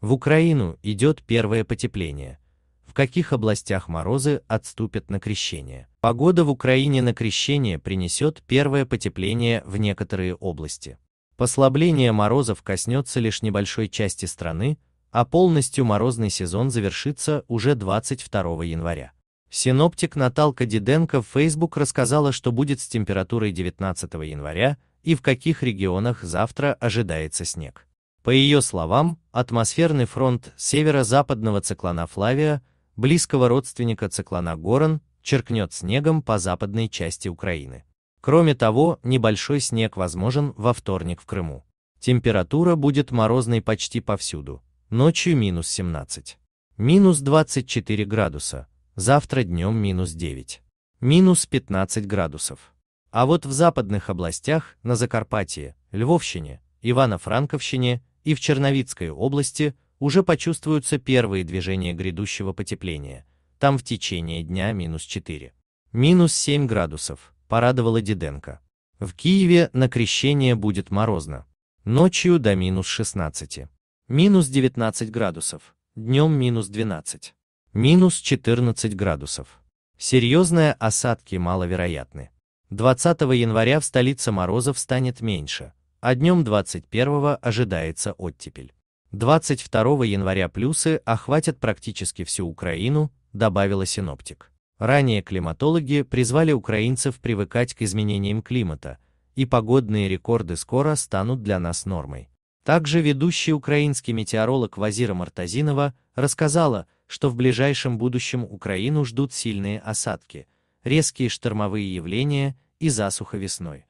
В Украину идет первое потепление. В каких областях морозы отступят на крещение? Погода в Украине на крещение принесет первое потепление в некоторые области. Послабление морозов коснется лишь небольшой части страны, а полностью морозный сезон завершится уже 22 января. Синоптик Наталка Диденко в Facebook рассказала, что будет с температурой 19 января и в каких регионах завтра ожидается снег. По ее словам, атмосферный фронт северо-западного циклона Флавия, близкого родственника циклона Горан, черкнет снегом по западной части Украины. Кроме того, небольшой снег возможен во вторник в Крыму. Температура будет морозной почти повсюду, ночью минус 17. Минус 24 градуса, завтра днем минус 9. Минус 15 градусов. А вот в западных областях, на Закарпатье, Львовщине, Ивано-Франковщине и в Черновицкой области уже почувствуются первые движения грядущего потепления, там в течение дня минус 4. Минус 7 градусов, порадовала Диденко. В Киеве на крещение будет морозно. Ночью до минус 16. Минус 19 градусов, днем минус 12. Минус 14 градусов. Серьезные осадки маловероятны. 20 января в столице морозов станет меньше, а днем 21 ожидается оттепель. 22 января плюсы охватят практически всю Украину, добавила синоптик. Ранее климатологи призвали украинцев привыкать к изменениям климата, и погодные рекорды скоро станут для нас нормой. Также ведущий украинский метеоролог Вазира Мартазинова рассказала, что в ближайшем будущем Украину ждут сильные осадки, резкие штормовые явления и засуха весной.